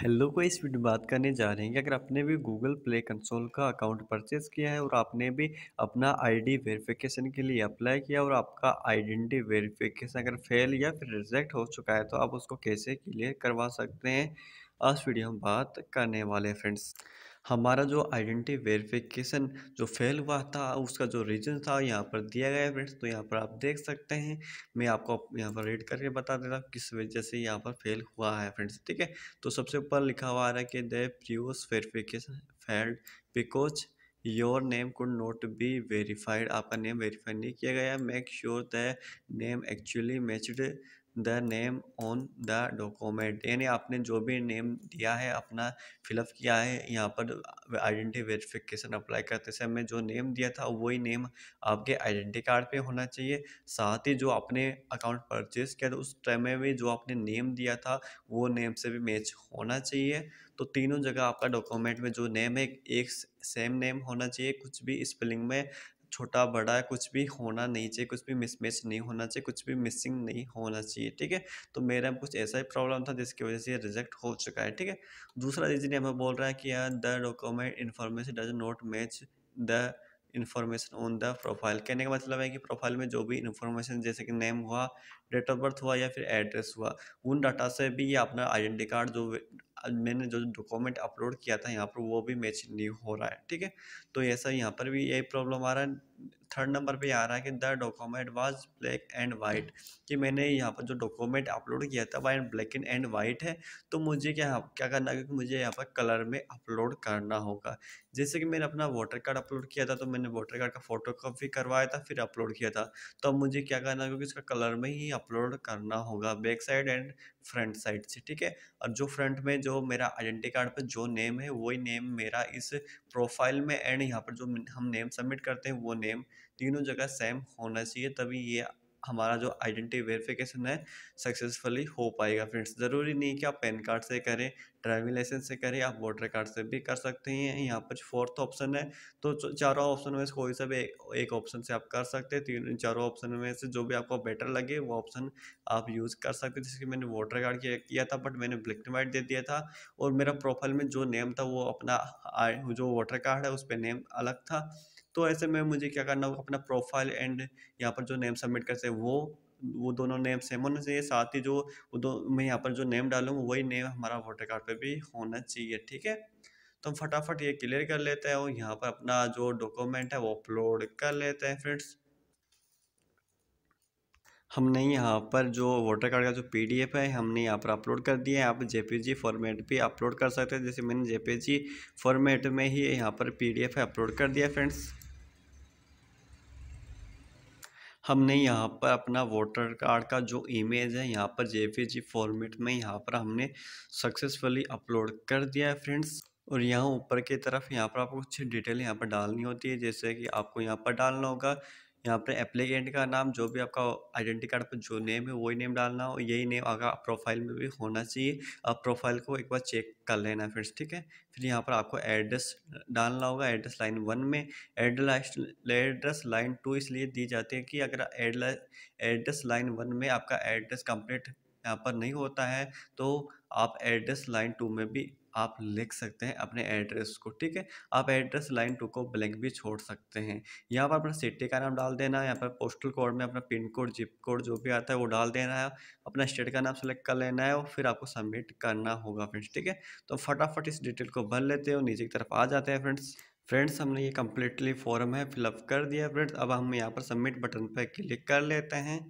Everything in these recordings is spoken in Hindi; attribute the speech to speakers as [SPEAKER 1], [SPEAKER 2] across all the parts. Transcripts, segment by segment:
[SPEAKER 1] हेलो को इस वीडियो बात करने जा रहे हैं कि अगर आपने भी गूगल प्ले कंसोल का अकाउंट परचेज़ किया है और आपने भी अपना आईडी वेरिफिकेशन के लिए अप्लाई किया और आपका आइडेंटिटी वेरिफिकेशन अगर फेल या फिर रिजेक्ट हो चुका है तो आप उसको कैसे क्लियर करवा सकते हैं आज वीडियो हम बात करने वाले फ्रेंड्स हमारा जो आइडेंटिटी वेरिफिकेशन जो फेल हुआ था उसका जो रीजन था यहाँ पर दिया गया है फ्रेंड्स तो यहाँ पर आप देख सकते हैं मैं आपको यहाँ पर रीड करके बता देता हूँ किस वजह से यहाँ पर फेल हुआ है फ्रेंड्स ठीक है तो सबसे ऊपर लिखा हुआ आ रहा है कि the previous verification failed because your name could not be verified आपका नेम वेरीफाई नहीं किया गया make sure the name actually matched the name on the document यानी आपने जो भी नेम दिया है अपना फिलअप किया है यहाँ पर आइडेंटिटी वेरिफिकेशन अप्लाई करते समय जो नेम दिया था वही नेम आपके आइडेंटिटी कार्ड पे होना चाहिए साथ ही जो आपने अकाउंट परचेज किया था उस टाइम में भी जो आपने नेम दिया था वो नेम से भी मैच होना चाहिए तो तीनों जगह आपका डॉक्यूमेंट में जो नेम है एक सेम नेम होना चाहिए कुछ भी स्पेलिंग में छोटा बड़ा कुछ भी होना नहीं चाहिए कुछ भी मिसमैच नहीं होना चाहिए कुछ भी मिसिंग नहीं होना चाहिए ठीक है तो मेरा कुछ ऐसा ही प्रॉब्लम था जिसकी वजह से ये रिजेक्ट हो चुका है ठीक है दूसरा रीजन हमें बोल रहा है कि यार the document information does not match the information on the profile कहने का मतलब है कि प्रोफाइल में जो भी इन्फॉर्मेशन जैसे कि नेम हुआ डेट ऑफ बर्थ हुआ या फिर एड्रेस हुआ उन डाटा से भी ये अपना आइडेंटी कार्ड जो मैंने जो डॉक्यूमेंट अपलोड किया था यहाँ पर वो भी मैच नहीं हो रहा है ठीक है तो ऐसा यहाँ पर भी यही प्रॉब्लम आ रहा है थर्ड नंबर पे आ रहा है कि the document was black and white कि मैंने यहाँ पर जो डॉक्यूमेंट अपलोड किया था वह ब्लैक एंड एंड वाइट है तो मुझे क्या क्या करना है कि मुझे यहाँ पर कलर में अपलोड करना होगा जैसे कि मैंने अपना वोटर कार्ड अपलोड किया था तो मैंने वोटर कार्ड का फोटो कॉपी करवाया था फिर अपलोड किया था तो अब मुझे क्या करना होगा इसका कलर में ही अपलोड करना होगा back side and front side से ठीक है और जो फ्रंट में जो मेरा आइडेंटी कार्ड पर जो नेम है वही नेम मेरा इस प्रोफाइल में एंड यहाँ पर जो हम नेम सबमिट करते हैं वो नेम तीनों जगह सेम होना चाहिए तभी ये हमारा जो आइडेंटिटी वेरिफिकेशन है सक्सेसफुली हो पाएगा फ्रेंड्स ज़रूरी नहीं कि आप पैन कार्ड से करें ड्राइविंग लाइसेंस से करें आप वोटर कार्ड से भी कर सकते हैं यहाँ पर फोर्थ ऑप्शन है तो चारों ऑप्शन में से कोई सा भी एक ऑप्शन से आप कर सकते हैं तीन चारों ऑप्शन में से जो भी आपको बेटर लगे वो ऑप्शन आप यूज़ कर सकते हैं जैसे मैंने वोटर कार्ड किया, किया था बट मैंने ब्लैक एंड वाइट दे दिया था और मेरा प्रोफाइल में जो नेम था वो अपना जो वोटर कार्ड है उस पर नेम अलग था तो ऐसे में मुझे क्या करना होगा अपना प्रोफाइल एंड यहाँ पर जो नेम सबमिट करते हैं वो वो दोनों नेम सेम होने चाहिए साथ ही जो वो दो मैं यहाँ पर जो नेम डालूँगा वही नेम हमारा वोटर कार्ड पे भी होना चाहिए ठीक है तो हम फटाफट ये क्लियर कर लेते हैं और यहाँ पर अपना जो डॉक्यूमेंट है वो अपलोड कर लेते हैं फ्रेंड्स हमने यहाँ पर जो वोटर कार्ड का जो पीडीएफ है हमने यहाँ पर अपलोड कर दिया है आप जेपीजी फॉर्मेट भी अपलोड कर सकते हैं जैसे मैंने जेपीजी फॉर्मेट में ही यहाँ पर पीडीएफ है अपलोड कर दिया फ्रेंड्स हमने यहाँ पर अपना वोटर कार्ड का जो इमेज है यहाँ पर जे फॉर्मेट में यहाँ पर हमने सक्सेसफुली अपलोड कर दिया है फ्रेंड्स और यहाँ ऊपर की तरफ यहाँ पर आपको कुछ डिटेल यहाँ पर डालनी होती है जैसे कि आपको यहाँ पर डालना होगा यहाँ पर एप्लीकेंट का नाम जो भी आपका आइडेंटी कार्ड पर जो नेम है वही नेम डालना हो यही नेम आपका प्रोफाइल में भी होना चाहिए आप प्रोफाइल को एक बार चेक कर लेना फ्रेंड्स ठीक है फिर यहाँ पर आपको एड्रेस डालना होगा एड्रेस लाइन वन में एड्रेस एड्रेस लाइन टू इसलिए दी जाती है कि अगर एड्रेस लाइन वन में आपका एड्रेस कंप्लीट यहाँ पर नहीं होता है तो आप एड्रेस लाइन टू में भी आप लिख सकते हैं अपने एड्रेस को ठीक है आप एड्रेस लाइन टू को ब्लैंक भी छोड़ सकते हैं यहाँ पर अपना सिटी का नाम डाल देना है यहाँ पर पोस्टल कोड में अपना पिन कोड जिप कोड जो भी आता है वो डाल देना है अपना स्टेट का नाम सेलेक्ट कर लेना है और फिर आपको सबमिट करना होगा फ्रेंड्स ठीक है तो फटाफट इस डिटेल को भर लेते हैं और नीचे की तरफ आ जाते हैं फ्रेंड्स फ्रेंड्स हमने ये कम्प्लीटली फॉर्म है फिलअप कर दिया फ्रेंड्स अब हम यहाँ पर सबमिट बटन पर क्लिक कर लेते हैं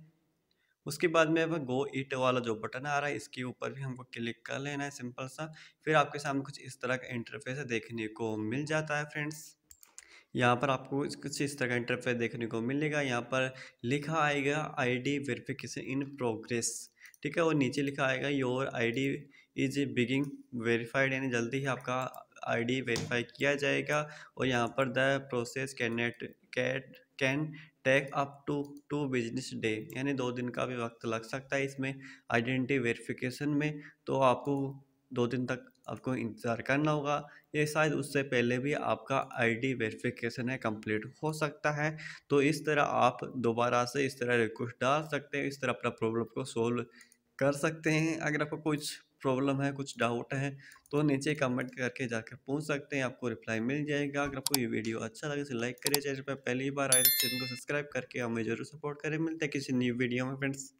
[SPEAKER 1] उसके बाद में अब गो इट वाला जो बटन आ रहा है इसके ऊपर भी हमको क्लिक कर लेना है सिंपल सा फिर आपके सामने कुछ इस तरह का इंटरफेस देखने को मिल जाता है फ्रेंड्स यहाँ पर आपको कुछ इस तरह का इंटरफेस देखने को मिलेगा यहाँ पर लिखा आएगा आईडी वेरिफिकेशन इन प्रोग्रेस ठीक है और नीचे लिखा आएगा your ID is being verified यानी जल्दी ही आपका आईडी वेरीफाई किया जाएगा और यहाँ पर the process can net cat can take up to two business day यानी दो दिन का भी वक्त लग सकता है इसमें आइडेंटिटी वेरिफिकेशन में तो आपको दो दिन तक आपको इंतज़ार करना होगा ये शायद उससे पहले भी आपका आईडी वेरिफिकेशन है कंप्लीट हो सकता है तो इस तरह आप दोबारा से इस तरह रिक्वेस्ट डाल सकते हैं इस तरह अपना प्रॉब्लम को सोल्व कर सकते हैं अगर आपको कुछ प्रॉब्लम है कुछ डाउट है तो नीचे कमेंट करके जाकर पूछ सकते हैं आपको रिप्लाई मिल जाएगा अगर आपको ये वीडियो अच्छा लगे तो लाइक करें चैनल पर पहली बार आए तो चैनल को सब्सक्राइब करके हमें जरूर सपोर्ट करें मिलते हैं किसी न्यू वीडियो में फ्रेंड्स